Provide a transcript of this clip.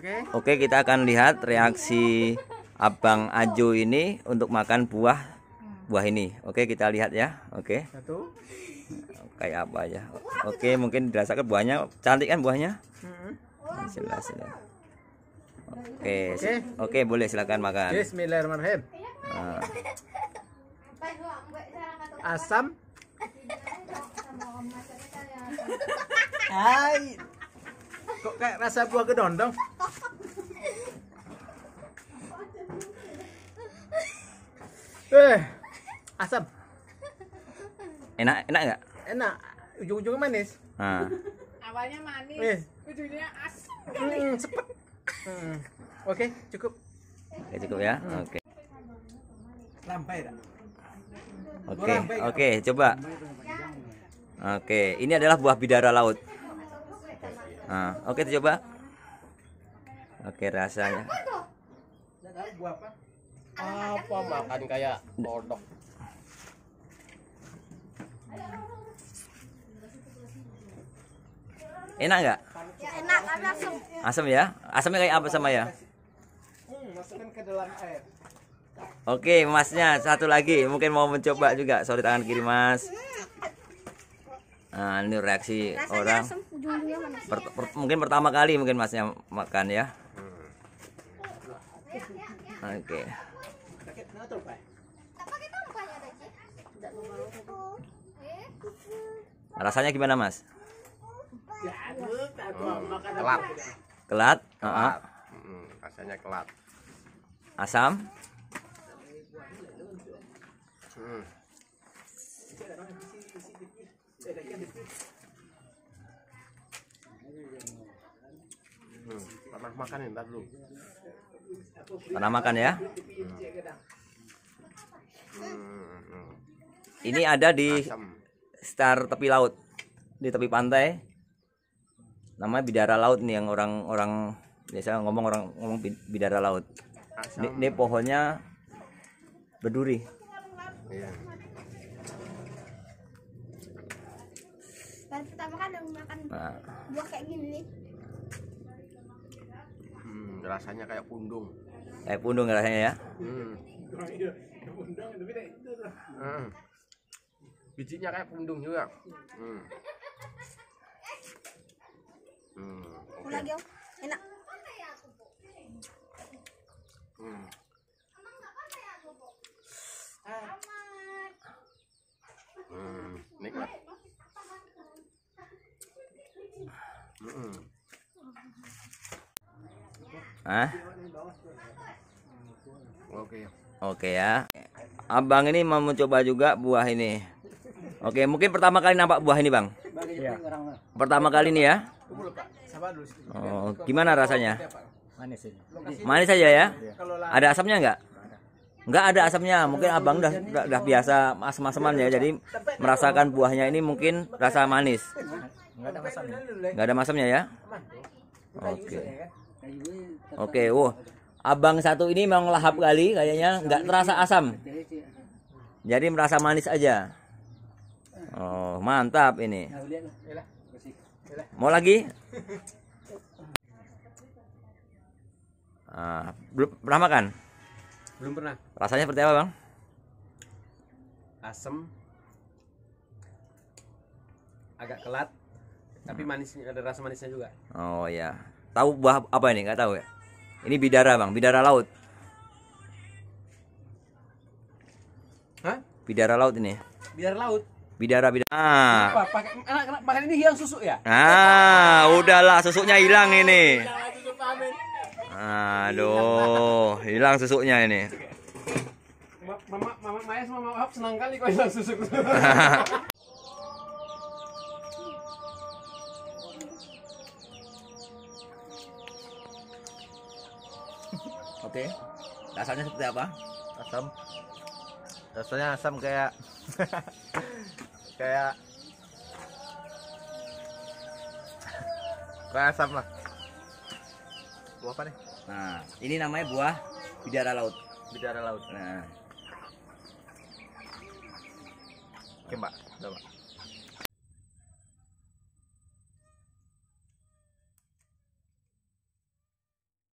Oke. Okay. Oke, kita akan lihat reaksi Abang Ajo ini untuk makan buah buah ini. Oke, kita lihat ya. Oke. Satu. Kayak apa ya? Oke, mungkin dirasakan buahnya cantik kan buahnya? Oke. Hmm. ini. Oke. Oke, okay, boleh silakan makan. Bismillahirrahmanirrahim. Ah. Asam. Hai. Kok kayak rasa buah kedondong? eh asam enak enak nggak enak ujung-ujungnya manis Ah. awalnya manis eh. ujungnya asam kali hmm, cepet hmm. oke okay, cukup oke cukup ya hmm. oke okay. lampai oke okay. oke okay, coba oke okay. ini adalah buah bidara laut Ah. oke okay, coba oke okay, rasanya buah apa apa makan kayak kodok enak nggak ya, enak tapi asam asam ya asamnya kayak apa sama ya hmm, ke dalam air Oke, masnya satu lagi mungkin mau mencoba juga. Sorry tangan kiri, mas. Nah, ini reaksi orang. per, mungkin pertama kali mungkin masnya makan ya. Oke. Okay rasanya ya, oh, eh? gimana mas ya, oh. kelat kelat uh -huh. rasanya kelat asam hmm. makan ya, ntar dulu. Pernah makan ya? Hmm. Ini ada di Star tepi laut, di tepi pantai. Namanya bidara laut nih yang orang-orang biasa ngomong orang ngomong bidara laut. Ini, ini pohonnya berduri. Iya. nah. buah kayak gini nih rasanya kayak pundung kayak pundung ya rasanya ya hmm. hmm. bijinya kayak pundung juga hmm. Hmm, okay. lagi enak hmm. Hmm, nikmat. hmm Hah? Oke. Oke ya. Abang ini mau mencoba juga buah ini. Oke, mungkin pertama kali nampak buah ini, Bang. Ya. Pertama kali ini ya. Oh, gimana rasanya? Manis ini. Manis saja ya. Iya. Ada asamnya enggak? Enggak ada asamnya. Mungkin Abang udah udah, biasa asam-asaman ya. Jadi merasakan buahnya ini mungkin rasa manis. Enggak ada masamnya. Enggak ada masamnya ya. Oke. Oke, okay, gitu. wow. Abang satu ini memang lahap kali kayaknya, nggak terasa asam. Ya. Jadi merasa manis aja. Ah. Oh, mantap ini. Ya, Mau lagi? Ah, belum pernah makan? Belum pernah. Rasanya seperti apa, Bang? Asam. Agak kelat, tapi hmm. manisnya ada rasa manisnya juga. Oh ya. Tahu buah apa ini? Nggak tahu ya. Ini bidara bang, bidara laut. Hah? Bidara laut ini. Bidara laut. Bidara bidara. Ah. Pakai ini hilang susu ya? Ah, udahlah susunya hilang ini. Aduh, hilang susunya ini. Mama, mama Maya sama Mama senang kali kok hilang susu. Okay. rasanya seperti apa asam rasanya asam kayak kayak kayak asam lah buah apa nih nah ini namanya buah bidara laut bidara laut nah oke mbak